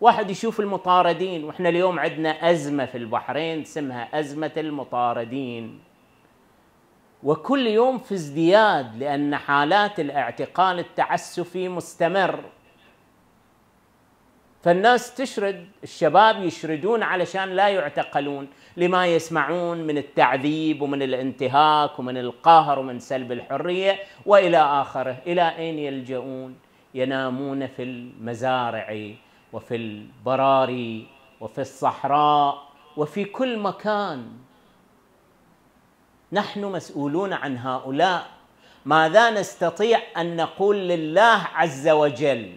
واحد يشوف المطاردين واحنا اليوم عندنا ازمه في البحرين اسمها ازمه المطاردين وكل يوم في ازدياد لان حالات الاعتقال التعسفي مستمر فالناس تشرد الشباب يشردون علشان لا يعتقلون لما يسمعون من التعذيب ومن الانتهاك ومن القهر ومن سلب الحريه والى اخره الى اين يلجؤون ينامون في المزارع وفي البراري وفي الصحراء وفي كل مكان نحن مسؤولون عن هؤلاء ماذا نستطيع ان نقول لله عز وجل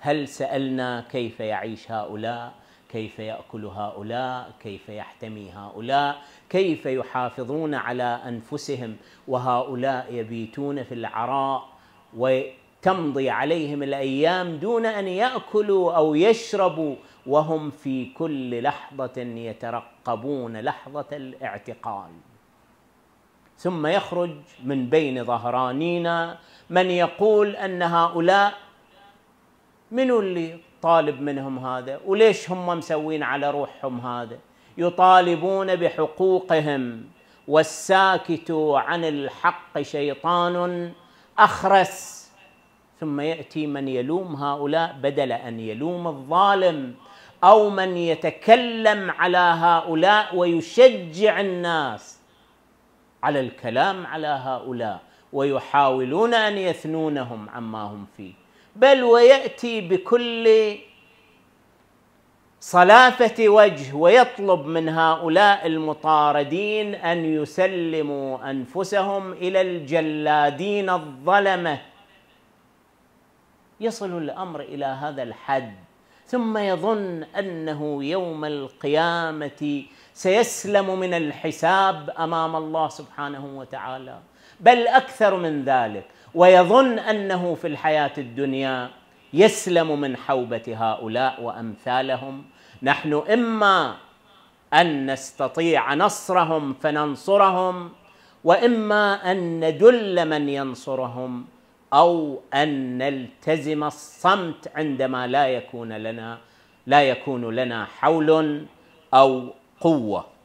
هل سالنا كيف يعيش هؤلاء كيف ياكل هؤلاء كيف يحتمي هؤلاء كيف يحافظون على انفسهم وهؤلاء يبيتون في العراء و تمضي عليهم الايام دون ان ياكلوا او يشربوا وهم في كل لحظه يترقبون لحظه الاعتقال ثم يخرج من بين ظهرانينا من يقول ان هؤلاء من اللي طالب منهم هذا وليش هم مسوين على روحهم هذا يطالبون بحقوقهم والساكت عن الحق شيطان اخرس ثم ياتي من يلوم هؤلاء بدل ان يلوم الظالم او من يتكلم على هؤلاء ويشجع الناس على الكلام على هؤلاء ويحاولون ان يثنونهم عما هم فيه بل وياتي بكل صلافه وجه ويطلب من هؤلاء المطاردين ان يسلموا انفسهم الى الجلادين الظلمه يصل الامر الى هذا الحد ثم يظن انه يوم القيامه سيسلم من الحساب امام الله سبحانه وتعالى بل اكثر من ذلك ويظن انه في الحياه الدنيا يسلم من حوبه هؤلاء وامثالهم نحن اما ان نستطيع نصرهم فننصرهم واما ان ندل من ينصرهم او ان نلتزم الصمت عندما لا يكون لنا لا يكون لنا حول او قوه